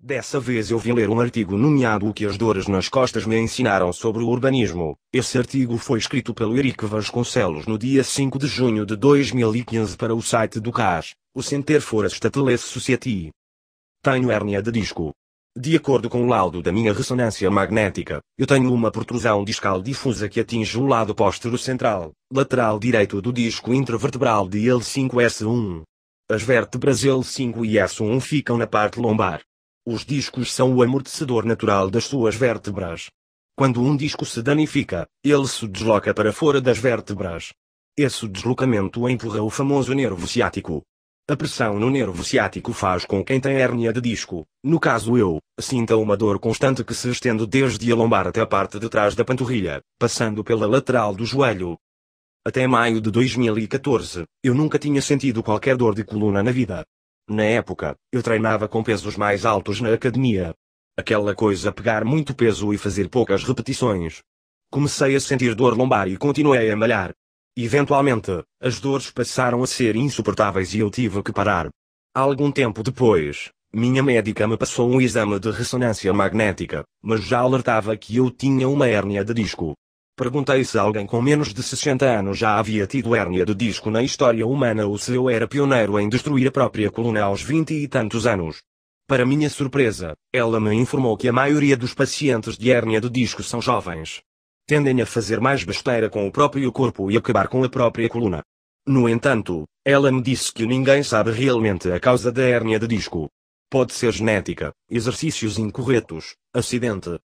Dessa vez eu vim ler um artigo nomeado O que as dores nas costas me ensinaram sobre o urbanismo. Esse artigo foi escrito pelo Eric Vasconcelos no dia 5 de junho de 2015 para o site do CAS, o Center for a Stateless Society. Tenho hérnia de disco. De acordo com o laudo da minha ressonância magnética, eu tenho uma protrusão discal difusa que atinge o lado póstero central, lateral direito do disco intervertebral de L5S1. As vértebras L5 e S1 ficam na parte lombar os discos são o amortecedor natural das suas vértebras. Quando um disco se danifica, ele se desloca para fora das vértebras. Esse deslocamento empurra o famoso nervo ciático. A pressão no nervo ciático faz com quem tem hérnia de disco, no caso eu, sinta uma dor constante que se estende desde a lombar até a parte de trás da panturrilha, passando pela lateral do joelho. Até maio de 2014, eu nunca tinha sentido qualquer dor de coluna na vida. Na época, eu treinava com pesos mais altos na academia. Aquela coisa pegar muito peso e fazer poucas repetições. Comecei a sentir dor lombar e continuei a malhar. Eventualmente, as dores passaram a ser insuportáveis e eu tive que parar. Algum tempo depois, minha médica me passou um exame de ressonância magnética, mas já alertava que eu tinha uma hérnia de disco. Perguntei se alguém com menos de 60 anos já havia tido hérnia de disco na história humana ou se eu era pioneiro em destruir a própria coluna aos 20 e tantos anos. Para minha surpresa, ela me informou que a maioria dos pacientes de hérnia de disco são jovens. Tendem a fazer mais besteira com o próprio corpo e acabar com a própria coluna. No entanto, ela me disse que ninguém sabe realmente a causa da hérnia de disco. Pode ser genética, exercícios incorretos, acidente,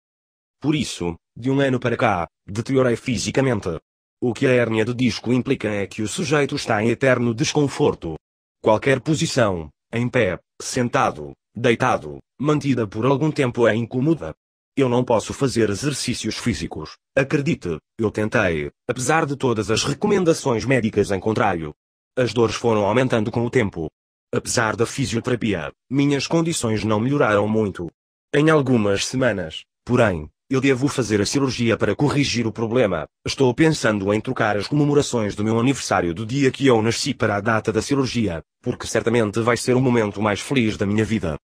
por isso, de um ano para cá, deteriorei fisicamente. O que a hérnia de disco implica é que o sujeito está em eterno desconforto. Qualquer posição, em pé, sentado, deitado, mantida por algum tempo é incômoda. Eu não posso fazer exercícios físicos, acredite, eu tentei, apesar de todas as recomendações médicas em contrário. As dores foram aumentando com o tempo. Apesar da fisioterapia, minhas condições não melhoraram muito. Em algumas semanas, porém, eu devo fazer a cirurgia para corrigir o problema. Estou pensando em trocar as comemorações do meu aniversário do dia que eu nasci para a data da cirurgia, porque certamente vai ser o momento mais feliz da minha vida.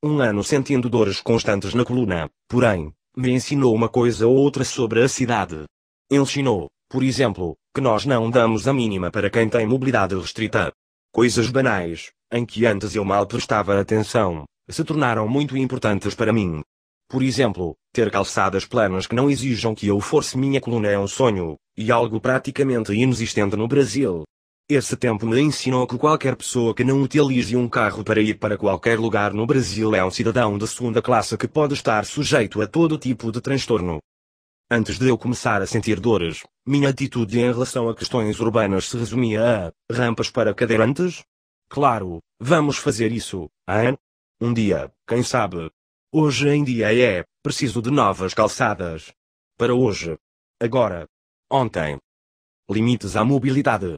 Um ano sentindo dores constantes na coluna, porém, me ensinou uma coisa ou outra sobre a cidade. Ensinou, por exemplo, que nós não damos a mínima para quem tem mobilidade restrita. Coisas banais, em que antes eu mal prestava atenção, se tornaram muito importantes para mim. Por exemplo, ter calçadas planas que não exijam que eu force minha coluna é um sonho, e algo praticamente inexistente no Brasil. Esse tempo me ensinou que qualquer pessoa que não utilize um carro para ir para qualquer lugar no Brasil é um cidadão de segunda classe que pode estar sujeito a todo tipo de transtorno. Antes de eu começar a sentir dores, minha atitude em relação a questões urbanas se resumia a rampas para cadeirantes? Claro, vamos fazer isso, hein? Um dia, quem sabe, Hoje em dia é preciso de novas calçadas. Para hoje. Agora. Ontem. Limites à mobilidade.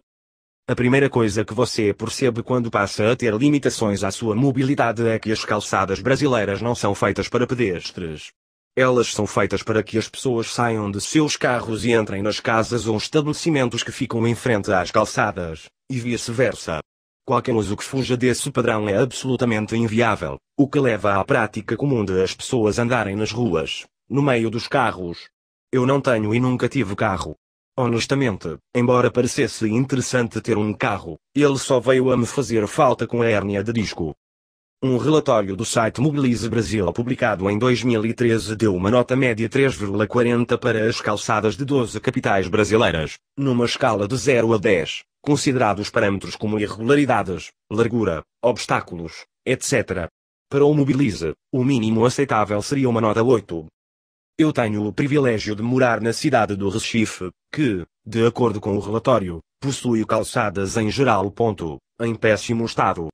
A primeira coisa que você percebe quando passa a ter limitações à sua mobilidade é que as calçadas brasileiras não são feitas para pedestres. Elas são feitas para que as pessoas saiam de seus carros e entrem nas casas ou estabelecimentos que ficam em frente às calçadas, e vice-versa. Qualquer uso que fuja desse padrão é absolutamente inviável, o que leva à prática comum de as pessoas andarem nas ruas, no meio dos carros. Eu não tenho e nunca tive carro. Honestamente, embora parecesse interessante ter um carro, ele só veio a me fazer falta com a hérnia de disco. Um relatório do site Mobilize Brasil publicado em 2013 deu uma nota média 3,40 para as calçadas de 12 capitais brasileiras, numa escala de 0 a 10 considerados parâmetros como irregularidades, largura, obstáculos, etc. Para o Mobilize, o mínimo aceitável seria uma nota 8. Eu tenho o privilégio de morar na cidade do Recife, que, de acordo com o relatório, possui calçadas em geral. Ponto, em péssimo estado.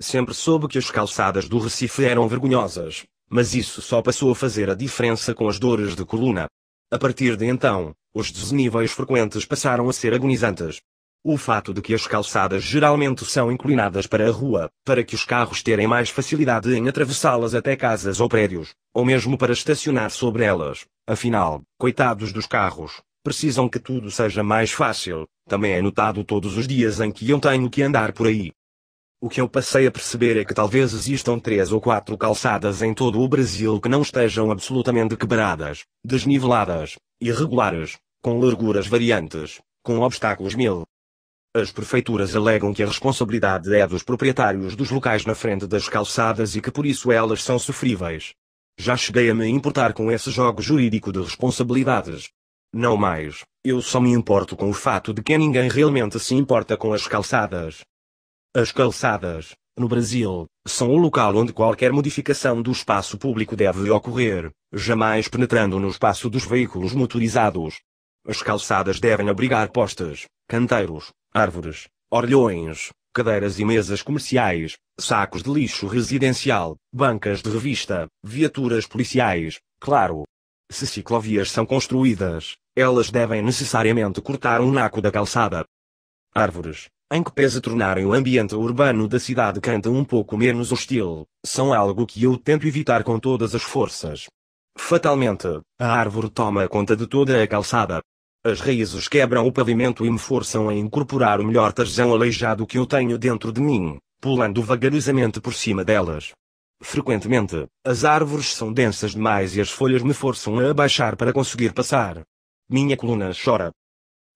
Sempre soube que as calçadas do Recife eram vergonhosas, mas isso só passou a fazer a diferença com as dores de coluna. A partir de então, os desníveis frequentes passaram a ser agonizantes. O fato de que as calçadas geralmente são inclinadas para a rua, para que os carros terem mais facilidade em atravessá-las até casas ou prédios, ou mesmo para estacionar sobre elas, afinal, coitados dos carros, precisam que tudo seja mais fácil, também é notado todos os dias em que eu tenho que andar por aí. O que eu passei a perceber é que talvez existam três ou quatro calçadas em todo o Brasil que não estejam absolutamente quebradas, desniveladas, irregulares, com larguras variantes, com obstáculos mil, as prefeituras alegam que a responsabilidade é dos proprietários dos locais na frente das calçadas e que por isso elas são sofríveis. Já cheguei a me importar com esse jogo jurídico de responsabilidades. Não mais, eu só me importo com o fato de que ninguém realmente se importa com as calçadas. As calçadas, no Brasil, são o local onde qualquer modificação do espaço público deve ocorrer, jamais penetrando no espaço dos veículos motorizados. As calçadas devem abrigar postas, canteiros, árvores, orlhões, cadeiras e mesas comerciais, sacos de lixo residencial, bancas de revista, viaturas policiais, claro. Se ciclovias são construídas, elas devem necessariamente cortar um naco da calçada. Árvores, em que pese tornarem o ambiente urbano da cidade canta um pouco menos hostil, são algo que eu tento evitar com todas as forças. Fatalmente, a árvore toma conta de toda a calçada. As raízes quebram o pavimento e me forçam a incorporar o melhor tarjão aleijado que eu tenho dentro de mim, pulando vagarosamente por cima delas. Frequentemente, as árvores são densas demais e as folhas me forçam a abaixar para conseguir passar. Minha coluna chora.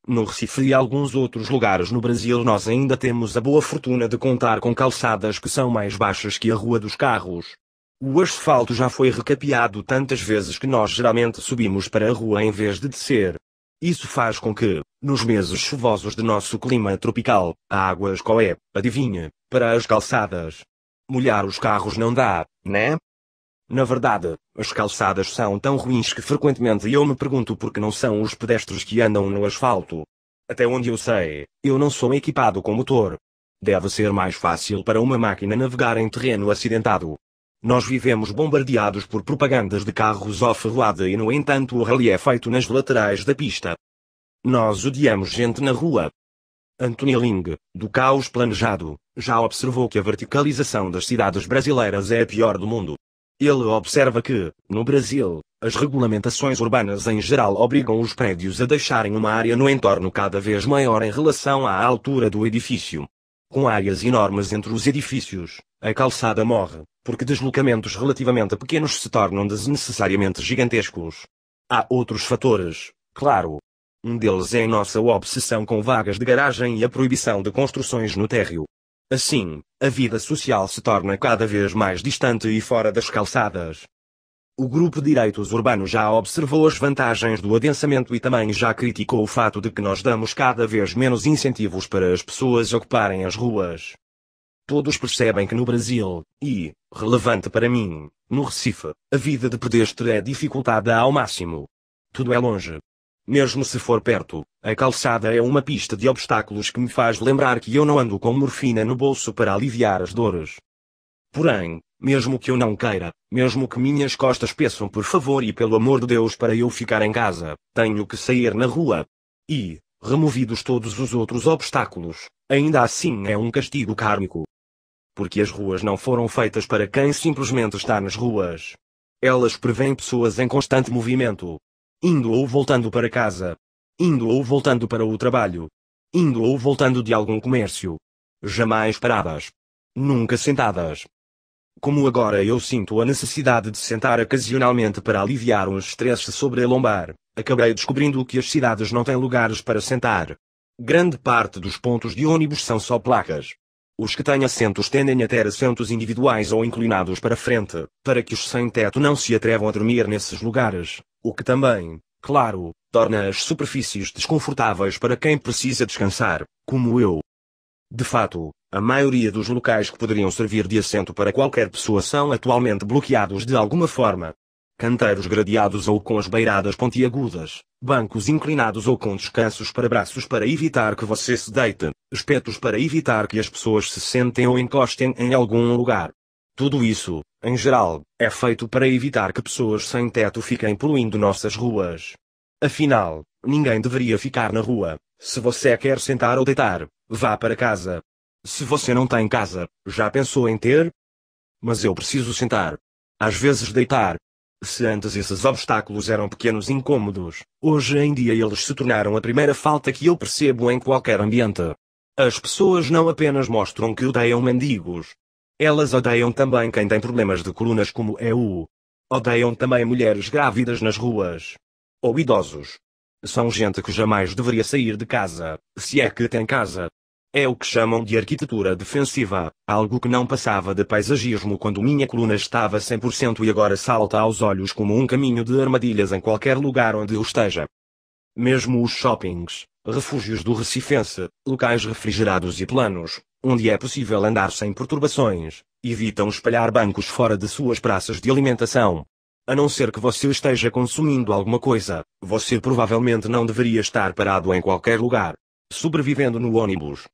No Recife e alguns outros lugares no Brasil nós ainda temos a boa fortuna de contar com calçadas que são mais baixas que a rua dos carros. O asfalto já foi recapeado tantas vezes que nós geralmente subimos para a rua em vez de descer. Isso faz com que, nos meses chuvosos de nosso clima tropical, a água escoé, adivinha, para as calçadas. Molhar os carros não dá, né? Na verdade, as calçadas são tão ruins que frequentemente eu me pergunto por que não são os pedestres que andam no asfalto. Até onde eu sei, eu não sou equipado com motor. Deve ser mais fácil para uma máquina navegar em terreno acidentado. Nós vivemos bombardeados por propagandas de carros off-road e no entanto o rally é feito nas laterais da pista. Nós odiamos gente na rua. Anthony Ling, do Caos Planejado, já observou que a verticalização das cidades brasileiras é a pior do mundo. Ele observa que, no Brasil, as regulamentações urbanas em geral obrigam os prédios a deixarem uma área no entorno cada vez maior em relação à altura do edifício. Com áreas enormes entre os edifícios, a calçada morre, porque deslocamentos relativamente pequenos se tornam desnecessariamente gigantescos. Há outros fatores, claro. Um deles é a nossa obsessão com vagas de garagem e a proibição de construções no térreo. Assim, a vida social se torna cada vez mais distante e fora das calçadas. O grupo Direitos Urbanos já observou as vantagens do adensamento e também já criticou o fato de que nós damos cada vez menos incentivos para as pessoas ocuparem as ruas. Todos percebem que no Brasil, e, relevante para mim, no Recife, a vida de pedestre é dificultada ao máximo. Tudo é longe. Mesmo se for perto, a calçada é uma pista de obstáculos que me faz lembrar que eu não ando com morfina no bolso para aliviar as dores. Porém, mesmo que eu não queira, mesmo que minhas costas peçam por favor e pelo amor de Deus para eu ficar em casa, tenho que sair na rua. E, removidos todos os outros obstáculos, ainda assim é um castigo kármico porque as ruas não foram feitas para quem simplesmente está nas ruas. Elas prevêm pessoas em constante movimento. Indo ou voltando para casa. Indo ou voltando para o trabalho. Indo ou voltando de algum comércio. Jamais paradas. Nunca sentadas. Como agora eu sinto a necessidade de sentar ocasionalmente para aliviar um estresse sobre a lombar, acabei descobrindo que as cidades não têm lugares para sentar. Grande parte dos pontos de ônibus são só placas. Os que têm assentos tendem a ter assentos individuais ou inclinados para frente, para que os sem-teto não se atrevam a dormir nesses lugares, o que também, claro, torna as superfícies desconfortáveis para quem precisa descansar, como eu. De fato, a maioria dos locais que poderiam servir de assento para qualquer pessoa são atualmente bloqueados de alguma forma, canteiros gradeados ou com as beiradas pontiagudas, bancos inclinados ou com descansos para braços para evitar que você se deite, espetos para evitar que as pessoas se sentem ou encostem em algum lugar. Tudo isso, em geral, é feito para evitar que pessoas sem teto fiquem poluindo nossas ruas. Afinal, ninguém deveria ficar na rua. Se você quer sentar ou deitar, vá para casa. Se você não tem casa, já pensou em ter? Mas eu preciso sentar. Às vezes deitar, se antes esses obstáculos eram pequenos incômodos, hoje em dia eles se tornaram a primeira falta que eu percebo em qualquer ambiente. As pessoas não apenas mostram que odeiam mendigos. Elas odeiam também quem tem problemas de colunas como eu. Odeiam também mulheres grávidas nas ruas. Ou idosos. São gente que jamais deveria sair de casa, se é que tem casa, é o que chamam de arquitetura defensiva, algo que não passava de paisagismo quando minha coluna estava 100% e agora salta aos olhos como um caminho de armadilhas em qualquer lugar onde eu esteja. Mesmo os shoppings, refúgios do Recifense, locais refrigerados e planos, onde é possível andar sem perturbações, evitam espalhar bancos fora de suas praças de alimentação. A não ser que você esteja consumindo alguma coisa, você provavelmente não deveria estar parado em qualquer lugar. Sobrevivendo no ônibus,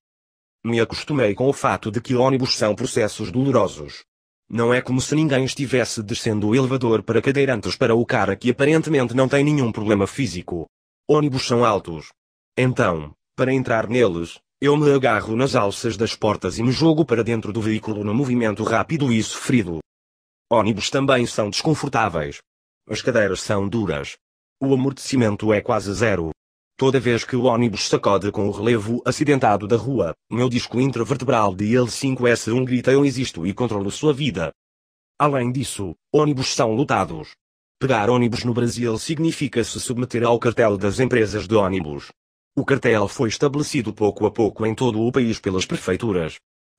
me acostumei com o fato de que ônibus são processos dolorosos. Não é como se ninguém estivesse descendo o elevador para cadeirantes para o cara que aparentemente não tem nenhum problema físico. Ônibus são altos. Então, para entrar neles, eu me agarro nas alças das portas e me jogo para dentro do veículo no movimento rápido e sofrido. Ônibus também são desconfortáveis. As cadeiras são duras. O amortecimento é quase zero. Toda vez que o ônibus sacode com o relevo acidentado da rua, meu disco intravertebral de L5S1 grita eu existo e controlo sua vida. Além disso, ônibus são lutados. Pegar ônibus no Brasil significa se submeter ao cartel das empresas de ônibus. O cartel foi estabelecido pouco a pouco em todo o país pelas prefeituras.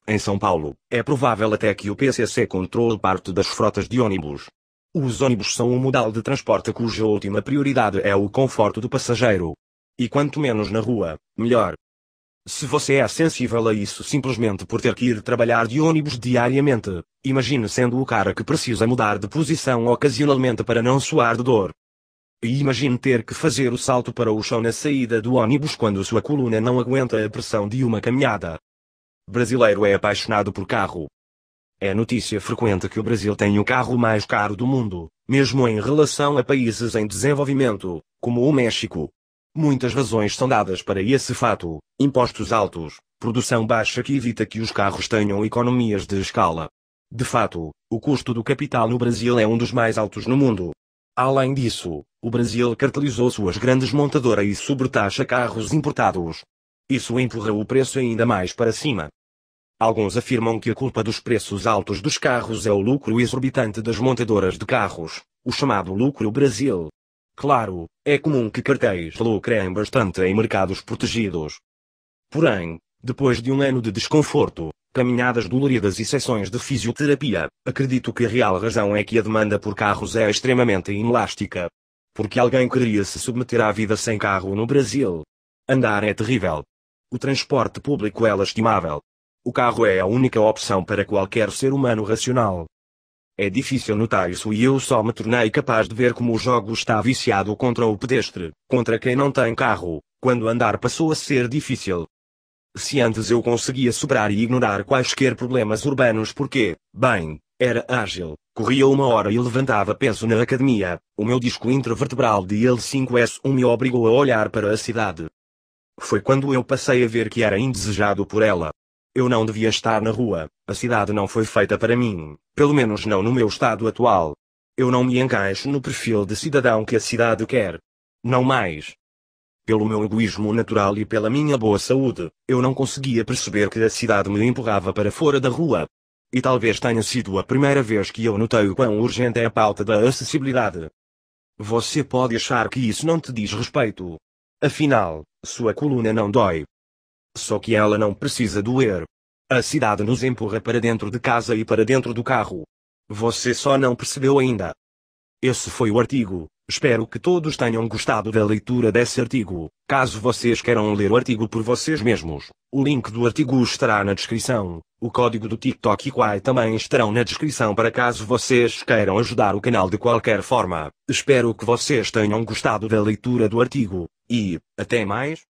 Em São Paulo, é provável até que o PCC controle parte das frotas de ônibus. Os ônibus são um modal de transporte cuja última prioridade é o conforto do passageiro. E quanto menos na rua, melhor. Se você é sensível a isso simplesmente por ter que ir trabalhar de ônibus diariamente, imagine sendo o cara que precisa mudar de posição ocasionalmente para não suar de dor. E imagine ter que fazer o salto para o chão na saída do ônibus quando sua coluna não aguenta a pressão de uma caminhada. Brasileiro é apaixonado por carro. É notícia frequente que o Brasil tem o carro mais caro do mundo, mesmo em relação a países em desenvolvimento, como o México, Muitas razões são dadas para esse fato: impostos altos, produção baixa que evita que os carros tenham economias de escala. De fato, o custo do capital no Brasil é um dos mais altos no mundo. Além disso, o Brasil cartelizou suas grandes montadoras e sobretaxa carros importados. Isso empurra o preço ainda mais para cima. Alguns afirmam que a culpa dos preços altos dos carros é o lucro exorbitante das montadoras de carros, o chamado lucro Brasil. Claro, é comum que cartéis lucrem bastante em mercados protegidos. Porém, depois de um ano de desconforto, caminhadas doloridas e sessões de fisioterapia, acredito que a real razão é que a demanda por carros é extremamente inelástica. Porque alguém queria se submeter à vida sem carro no Brasil. Andar é terrível. O transporte público é lastimável. O carro é a única opção para qualquer ser humano racional. É difícil notar isso e eu só me tornei capaz de ver como o jogo está viciado contra o pedestre, contra quem não tem carro, quando andar passou a ser difícil. Se antes eu conseguia sobrar e ignorar quaisquer problemas urbanos porque, bem, era ágil, corria uma hora e levantava peso na academia, o meu disco intravertebral de L5S1 me obrigou a olhar para a cidade. Foi quando eu passei a ver que era indesejado por ela. Eu não devia estar na rua, a cidade não foi feita para mim, pelo menos não no meu estado atual. Eu não me encaixo no perfil de cidadão que a cidade quer. Não mais. Pelo meu egoísmo natural e pela minha boa saúde, eu não conseguia perceber que a cidade me empurrava para fora da rua. E talvez tenha sido a primeira vez que eu notei o quão urgente é a pauta da acessibilidade. Você pode achar que isso não te diz respeito. Afinal, sua coluna não dói, só que ela não precisa doer. A cidade nos empurra para dentro de casa e para dentro do carro. Você só não percebeu ainda. Esse foi o artigo. Espero que todos tenham gostado da leitura desse artigo. Caso vocês queiram ler o artigo por vocês mesmos, o link do artigo estará na descrição. O código do TikTok e Quai também estarão na descrição para caso vocês queiram ajudar o canal de qualquer forma. Espero que vocês tenham gostado da leitura do artigo. E, até mais!